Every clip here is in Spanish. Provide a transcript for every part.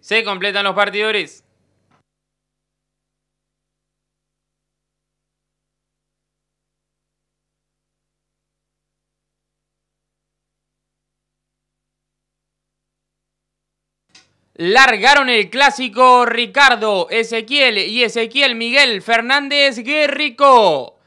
Se completan los partidores. Largaron el clásico Ricardo, Ezequiel y Ezequiel Miguel Fernández Guerrico.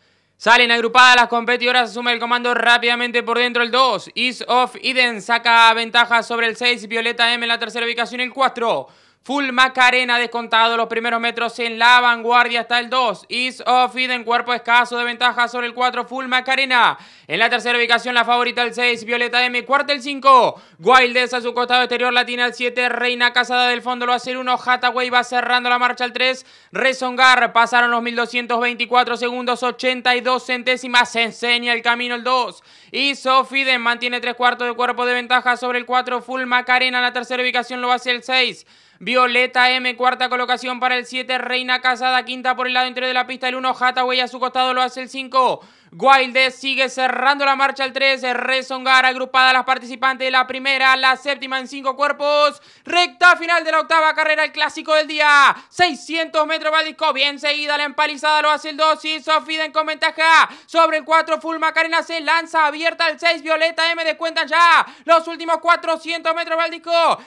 Salen agrupadas las competidoras, asume el comando rápidamente por dentro el 2. Is of Eden saca ventaja sobre el 6. Violeta M en la tercera ubicación, el 4. Full Macarena descontado los primeros metros en la vanguardia Está el 2. Is of cuerpo escaso de ventaja sobre el 4. Full Macarena. En la tercera ubicación la favorita el 6. Violeta M. Cuarta el 5. Wildes a su costado exterior latina el 7. Reina Casada del fondo lo hace el 1. Hathaway va cerrando la marcha al 3. resongar pasaron los 1224 segundos 82 centésimas. Enseña el camino el 2. Is of mantiene tres cuartos de cuerpo de ventaja sobre el 4. Full Macarena en la tercera ubicación lo hace el 6. Violeta M, cuarta colocación para el 7, Reina Casada, quinta por el lado interior de la pista, el 1, hataway a su costado lo hace el 5. Wilde sigue cerrando la marcha al 3. Rezongar agrupada las participantes la primera, la séptima en cinco cuerpos. Recta final de la octava carrera, el clásico del día. 600 metros va Bien seguida la empalizada lo hace el 2 y Sofiden con ventaja. Sobre el 4, Full Macarena se lanza abierta el 6. Violeta M De descuentan ya. Los últimos 400 metros va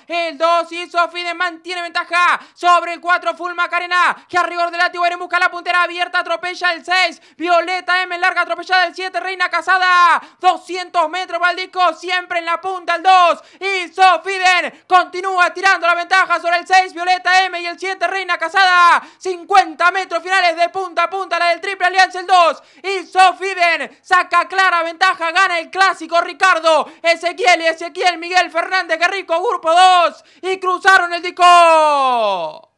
el 2 y Sofiden mantiene ventaja. Sobre el 4, Full Macarena que a rigor del la busca la puntera abierta. Atropella el 6. Violeta M larga atropella atropellada el 7, Reina Casada. 200 metros para el disco, siempre en la punta el 2. Y Sofiden continúa tirando la ventaja sobre el 6, Violeta M y el 7, Reina Casada. 50 metros finales de punta a punta, la del triple alianza el 2. Y Sofiden saca clara ventaja, gana el clásico Ricardo. Ezequiel y Ezequiel Miguel Fernández rico grupo 2. Y cruzaron el disco.